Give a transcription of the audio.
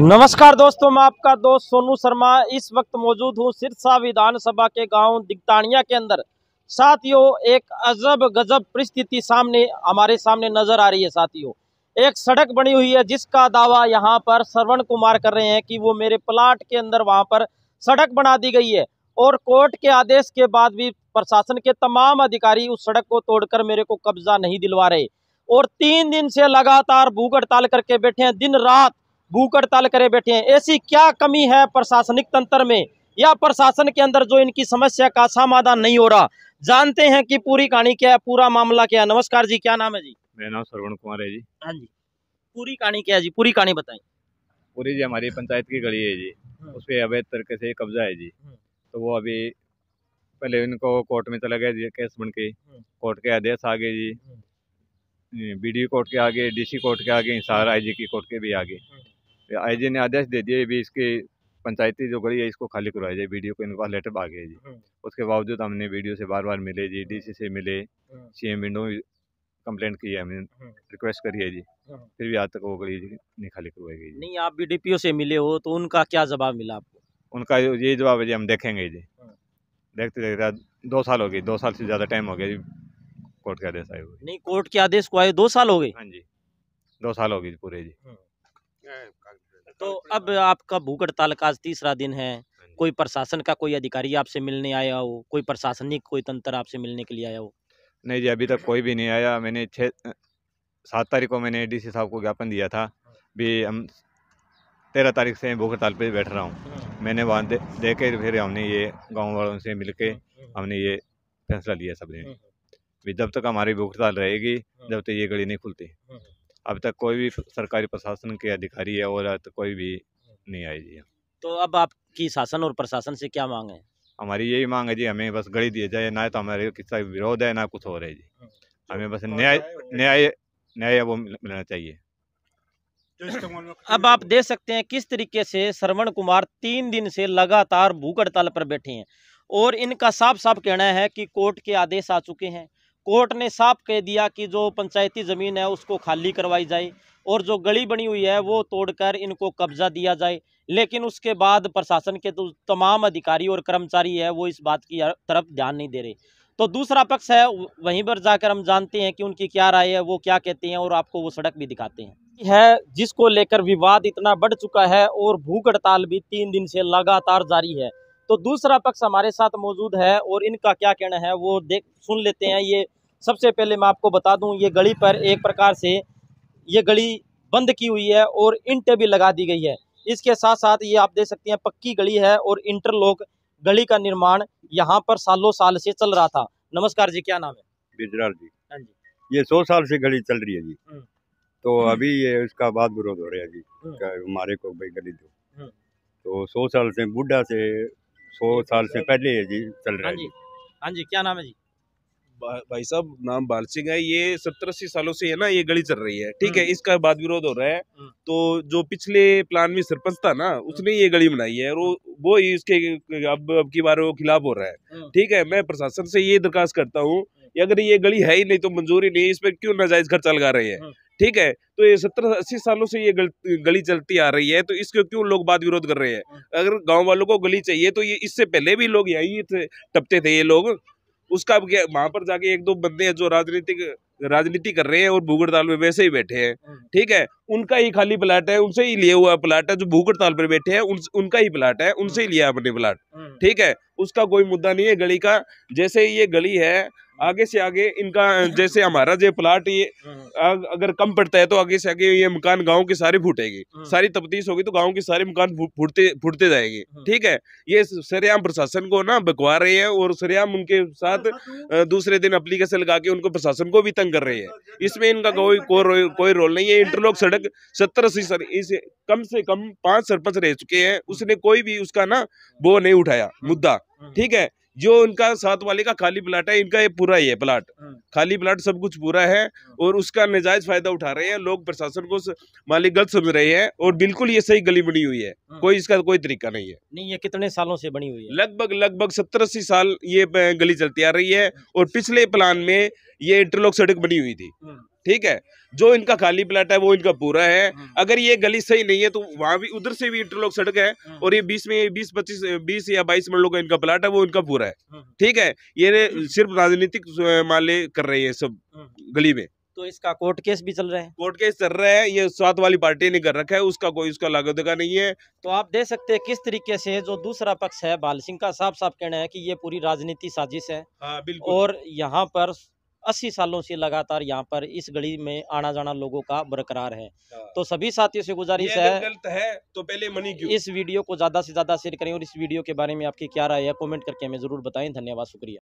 नमस्कार दोस्तों मैं आपका दोस्त सोनू शर्मा इस वक्त मौजूद हूँ सिरसा विधानसभा के गांव दिगतानिया के अंदर साथियों एक अजब गजब परिस्थिति सामने हमारे सामने नजर आ रही है साथियों एक सड़क बनी हुई है जिसका दावा यहाँ पर श्रवण कुमार कर रहे हैं कि वो मेरे प्लाट के अंदर वहां पर सड़क बना दी गई है और कोर्ट के आदेश के बाद भी प्रशासन के तमाम अधिकारी उस सड़क को तोड़कर मेरे को कब्जा नहीं दिलवा रहे और तीन दिन से लगातार भूख हड़ताल करके बैठे हैं दिन रात भूख हड़ताल करे बैठे हैं ऐसी क्या कमी है प्रशासनिक तंत्र में या प्रशासन के अंदर जो इनकी समस्या का समाधान नहीं हो रहा जानते हैं कि पूरी कहानी क्या है पूरा मामला क्या है नमस्कार जी क्या नाम है जी मेरा नाम श्रवण कुमार है जी हाँ जी पूरी कहानी क्या है जी पूरी कहानी बताएं पूरी जी हमारी पंचायत की गली है जी हम्म। उस पर अवैध तरीके से कब्जा है जी हम्म। तो वो अभी पहले इनको कोर्ट में चला गया जी केस बन के हम्म। कोर्ट के आदेश आ गए जी बी कोर्ट के आगे डीसी कोर्ट के आगे हिसार आई जी की कोर्ट के भी आगे आईजी ने आदेश दे दिया भी इसकी पंचायती जो गली है इसको खाली करवाया जाए वीडियो को इनके पास लेटर आ गया जी हम्म। उसके बावजूद हमने वीडियो से बार बार मिले जी डीसी से मिले सीएम हम्म। विंडो कंप्लेंट की है हमने हम्म। रिक्वेस्ट करी है जी फिर भी आज तक वो जी नहीं खाली करवाई गई नहीं आप भी डीपीओ से मिले हो तो उनका क्या जवाब मिला आपको उनका ये जवाब है जी हम देखेंगे जी देखते देखते दो साल हो गए दो साल से ज़्यादा टाइम हो गया जी कोर्ट के आदेश आए हुए नहीं कोर्ट के आदेश को आए दो साल हो गए हाँ जी दो साल हो गए पूरे जी तो अब आपका भूख हड़ताल का आज तीसरा दिन है हाँ कोई प्रशासन का कोई अधिकारी आपसे मिलने आया हो कोई प्रशासनिक कोई तंत्र आपसे मिलने के लिए आया हो नहीं जी अभी तक कोई भी नहीं आया मैंने छः सात तारीख को मैंने डीसी साहब को ज्ञापन दिया था भी हम तेरह तारीख से भूख हड़ताल पर बैठ रहा हूँ हम्म। मैंने वहाँ दे, दे के फिर हमने ये गाँव वालों से मिल के हम्म, हम्म। हमने ये फैसला लिया सबने भी जब तक हमारी भूख हड़ताल रहेगी जब तक ये गली नहीं खुलती अब तक कोई भी सरकारी प्रशासन के अधिकारी है और तो कोई भी नहीं आई जी तो अब आपकी शासन और प्रशासन से क्या मांग है हमारी यही मांग है जी हमें बस गड़ी दिए जाए ना तो हमारे किसका विरोध है ना कुछ हो रहा है जी तो हमें बस तो न्याय न्याय न्याय वो मिलना चाहिए अब आप देख सकते हैं किस तरीके से श्रवण कुमार तीन दिन से लगातार भूख हड़ताल पर बैठे हैं और इनका साफ साफ कहना है कि कोर्ट के आदेश आ चुके हैं कोर्ट ने साफ कह दिया कि जो पंचायती ज़मीन है उसको खाली करवाई जाए और जो गली बनी हुई है वो तोड़कर इनको कब्जा दिया जाए लेकिन उसके बाद प्रशासन के तो तमाम अधिकारी और कर्मचारी है वो इस बात की तरफ ध्यान नहीं दे रहे तो दूसरा पक्ष है वहीं पर जाकर हम जानते हैं कि उनकी क्या राय है वो क्या कहते हैं और आपको वो सड़क भी दिखाते हैं है जिसको लेकर विवाद इतना बढ़ चुका है और भूख हड़ताल भी तीन दिन से लगातार जारी है तो दूसरा पक्ष हमारे साथ मौजूद है और इनका क्या कहना है वो देख सुन लेते हैं ये सबसे पहले मैं आपको बता दूं ये गली पर एक प्रकार से ये गली बंद की हुई है और इंटें भी लगा दी गई है इसके साथ साथ ये आप देख सकते हैं पक्की गली है और इंटरलॉक गली का निर्माण यहाँ पर सालों साल से चल रहा था नमस्कार जी क्या नाम है बिजराल जी हाँ जी ये सौ साल से गली चल रही है जी हम्म। तो हम्म। अभी ये इसका बाद विरोध हो रहा है जी हम्म। हमारे को भाई गली दो तो सौ साल से बुढा से सौ साल से पहले ये जी चल रहा हाँ है जी हाँ जी क्या नाम है जी भाई साहब नाम बाल सिंह है ये सत्तर अस्सी सालों से है ना ये गली चल रही है ठीक है हम्म। इसका वाद विरोध हो रहा है हम्म। तो जो पिछले प्लान में सरपंच था ना हम्म। उसने ये गली बनाई है और वो ही इसके अब अब की बार वो खिलाफ हो रहा है ठीक है मैं प्रशासन से ये दरखास्त करता हूँ अगर ये गली है ही नहीं तो मंजूरी नहीं इस पर क्यों नाजायज खर्चा लगा रहे हैं ठीक है तो ये सत्तर अस्सी सालों से ये गली चलती आ रही है तो इसके क्यों लोग बात विरोध कर रहे हैं अगर गांव वालों को गली चाहिए तो ये इससे पहले भी लोग यही थे टपते थे ये लोग उसका वहां पर जाके एक दो बंदे हैं जो राजनीतिक राजनीति कर रहे हैं और भूगड़ताल में वैसे ही बैठे हैं हम्म। ठीक है उनका ही खाली प्लाट है उनसे ही लिया हुआ प्लाट है जो भूगड़ताल पर बैठे हैं उन, उनका ही प्लाट है उनसे ही लिया अपने प्लाट हम्म। ठीक है उसका कोई मुद्दा नहीं है गली का जैसे ये गली है आगे से आगे इनका जैसे हमारा जो प्लाट ये अगर कम पड़ता है तो आगे से आगे ये मकान गांव के सारे फूटेगी हम्म। सारी तफ्तीश होगी तो गांव के सारे मकान फूटते फूटते जाएंगे हम्म। ठीक है ये सरेआम प्रशासन को ना बकवा रहे हैं और सरेआम उनके साथ अच्छा, तो दूसरे दिन अप्लीकेशन लगा के उनको प्रशासन को भी तंग कर रहे हैं अच्छा, अच्छा, इसमें इनका कोई कोई रोल नहीं है इंटरलॉक सड़क सत्तर अस्सी कम से कम पांच सरपंच रह चुके हैं हम्म। उसने कोई भी उसका ना वो नहीं उठाया मुद्दा ठीक है जो उनका साथ वाले का खाली प्लाट है इनका ये पूरा ही है प्लाट हाँ। खाली प्लाट सब कुछ पूरा है हाँ। और उसका नजायज फायदा उठा रहे हैं लोग प्रशासन को मालिक गलत समझ रहे हैं और बिल्कुल ये सही गली बनी हुई है हाँ। कोई इसका कोई तरीका नहीं है नहीं ये कितने सालों से बनी हुई है लगभग लगभग सत्तर अस्सी साल ये गली चलती आ रही है और पिछले प्लान में ये इंटरलॉक सड़क बनी हुई थी ठीक है जो इनका खाली प्लाट है वो इनका पूरा है हम्म। अगर ये गली सही नहीं है तो वहाँ भी उधर से भी इंटरलॉक सड़क है हम्म। और ये बीस में बीस पच्चीस बीस या बाईस मरलों का इनका प्लाट है वो इनका पूरा है हम्म। ठीक है ये सिर्फ राजनीतिक माले कर रहे हैं सब गली में तो इसका कोर्ट केस भी चल रहा है कोर्ट केस चल रहा है ये साथ वाली पार्टी ने कर रखा है उसका कोई उसका लागू का नहीं है तो आप देख सकते हैं किस तरीके से जो दूसरा पक्ष है बाल सिंह का साफ साफ कहना है कि ये पूरी राजनीति साजिश है आ, हाँ, बिल्कुल और यहाँ पर अस्सी सालों से लगातार यहाँ पर इस गली में आना जाना लोगों का बरकरार है हाँ। तो सभी साथियों से गुजारिश है गलत है तो पहले मनी क्यों इस वीडियो को ज़्यादा से ज़्यादा शेयर करें और इस वीडियो के बारे में आपकी क्या राय है कमेंट करके हमें ज़रूर बताएं धन्यवाद शुक्रिया